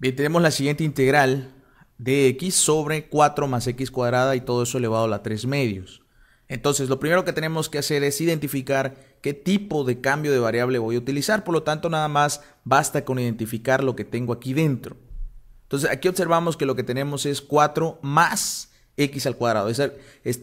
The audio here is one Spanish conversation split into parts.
Bien, tenemos la siguiente integral de x sobre 4 más x cuadrada y todo eso elevado a la 3 medios. Entonces, lo primero que tenemos que hacer es identificar qué tipo de cambio de variable voy a utilizar. Por lo tanto, nada más basta con identificar lo que tengo aquí dentro. Entonces, aquí observamos que lo que tenemos es 4 más x al cuadrado. Es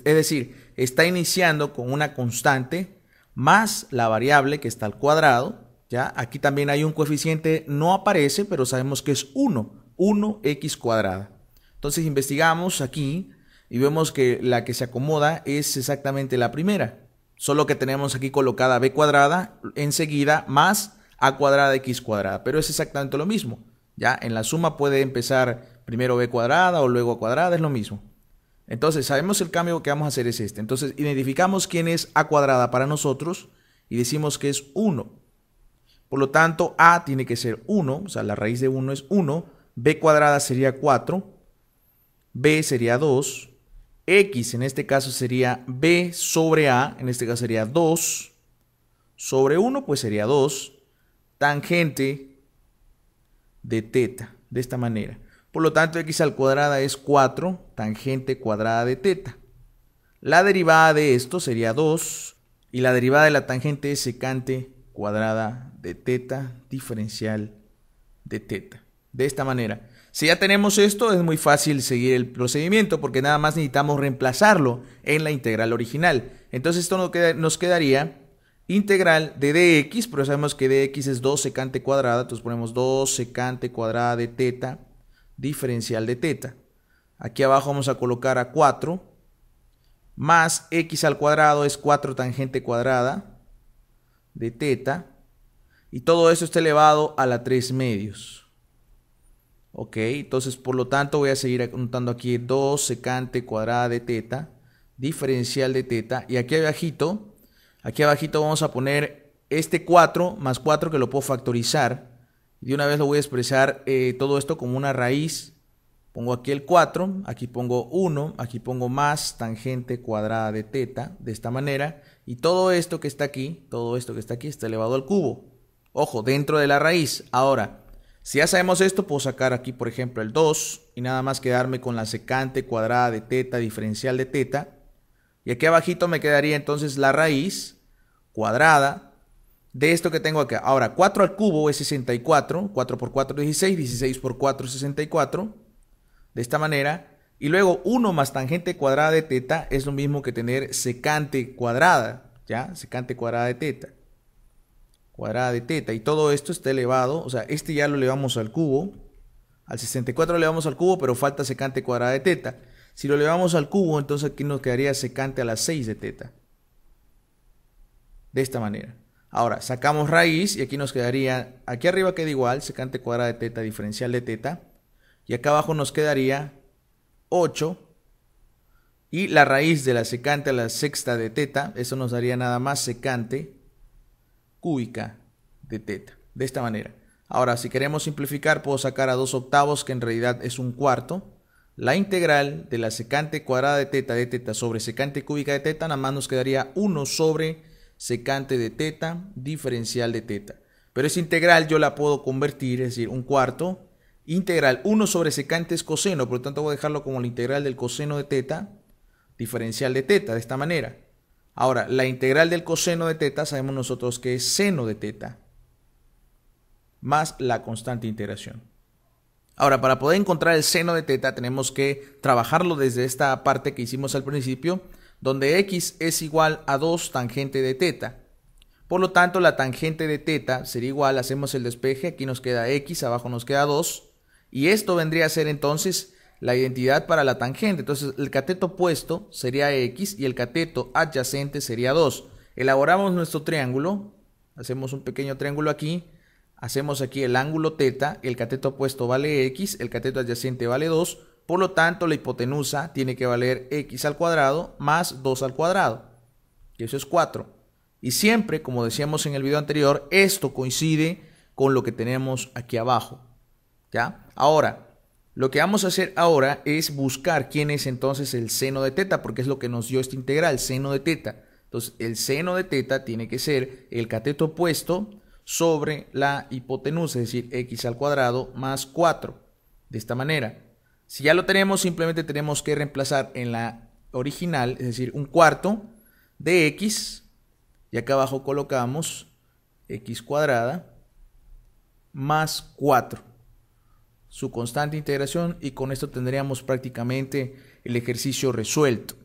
decir, está iniciando con una constante más la variable que está al cuadrado Aquí también hay un coeficiente, no aparece, pero sabemos que es 1, 1x cuadrada. Entonces investigamos aquí y vemos que la que se acomoda es exactamente la primera, solo que tenemos aquí colocada b cuadrada enseguida más a cuadrada x cuadrada, pero es exactamente lo mismo. Ya en la suma puede empezar primero b cuadrada o luego a cuadrada, es lo mismo. Entonces sabemos el cambio que vamos a hacer es este. Entonces identificamos quién es a cuadrada para nosotros y decimos que es 1. Por lo tanto, A tiene que ser 1, o sea, la raíz de 1 es 1, B cuadrada sería 4, B sería 2, X en este caso sería B sobre A, en este caso sería 2, sobre 1 pues sería 2, tangente de teta, de esta manera. Por lo tanto, X al cuadrada es 4, tangente cuadrada de teta. La derivada de esto sería 2 y la derivada de la tangente es secante cuadrada de teta diferencial de teta. De esta manera. Si ya tenemos esto, es muy fácil seguir el procedimiento porque nada más necesitamos reemplazarlo en la integral original. Entonces esto nos quedaría integral de dx, pero sabemos que dx es 2 secante cuadrada, entonces ponemos 2 secante cuadrada de teta diferencial de teta. Aquí abajo vamos a colocar a 4 más x al cuadrado es 4 tangente cuadrada de teta. Y todo eso está elevado a la 3 medios. Ok, entonces por lo tanto voy a seguir contando aquí 2 secante cuadrada de teta, diferencial de teta. Y aquí abajito, aquí abajito vamos a poner este 4 más 4 que lo puedo factorizar. De una vez lo voy a expresar eh, todo esto como una raíz Pongo aquí el 4, aquí pongo 1, aquí pongo más tangente cuadrada de teta, de esta manera. Y todo esto que está aquí, todo esto que está aquí está elevado al cubo. Ojo, dentro de la raíz. Ahora, si ya sabemos esto, puedo sacar aquí, por ejemplo, el 2 y nada más quedarme con la secante cuadrada de teta, diferencial de teta. Y aquí abajito me quedaría entonces la raíz cuadrada de esto que tengo acá. Ahora, 4 al cubo es 64, 4 por 4 es 16, 16 por 4 es 64 de esta manera. Y luego 1 más tangente cuadrada de teta es lo mismo que tener secante cuadrada, ¿ya? Secante cuadrada de teta. Cuadrada de teta. Y todo esto está elevado, o sea, este ya lo elevamos al cubo. Al 64 lo elevamos al cubo, pero falta secante cuadrada de teta. Si lo elevamos al cubo, entonces aquí nos quedaría secante a las 6 de teta. De esta manera. Ahora, sacamos raíz y aquí nos quedaría, aquí arriba queda igual, secante cuadrada de teta diferencial de teta. Y acá abajo nos quedaría 8. Y la raíz de la secante a la sexta de teta, eso nos daría nada más secante cúbica de teta. De esta manera. Ahora, si queremos simplificar, puedo sacar a 2 octavos, que en realidad es un cuarto. La integral de la secante cuadrada de teta de teta sobre secante cúbica de teta, nada más nos quedaría 1 sobre secante de teta diferencial de teta. Pero esa integral yo la puedo convertir, es decir, un cuarto integral 1 sobre secante es coseno, por lo tanto voy a dejarlo como la integral del coseno de teta, diferencial de teta, de esta manera. Ahora, la integral del coseno de teta sabemos nosotros que es seno de teta, más la constante integración. Ahora, para poder encontrar el seno de teta tenemos que trabajarlo desde esta parte que hicimos al principio, donde x es igual a 2 tangente de teta. Por lo tanto, la tangente de teta sería igual, hacemos el despeje, aquí nos queda x, abajo nos queda 2, y esto vendría a ser entonces la identidad para la tangente. Entonces el cateto opuesto sería X y el cateto adyacente sería 2. Elaboramos nuestro triángulo, hacemos un pequeño triángulo aquí, hacemos aquí el ángulo teta, el cateto opuesto vale X, el cateto adyacente vale 2, por lo tanto la hipotenusa tiene que valer X al cuadrado más 2 al cuadrado, y eso es 4. Y siempre, como decíamos en el video anterior, esto coincide con lo que tenemos aquí abajo, ¿ya? Ahora, lo que vamos a hacer ahora es buscar quién es entonces el seno de teta, porque es lo que nos dio esta integral, seno de teta. Entonces, el seno de teta tiene que ser el cateto opuesto sobre la hipotenusa, es decir, x al cuadrado más 4. De esta manera. Si ya lo tenemos, simplemente tenemos que reemplazar en la original, es decir, un cuarto de x, y acá abajo colocamos x cuadrada más 4 su constante integración y con esto tendríamos prácticamente el ejercicio resuelto.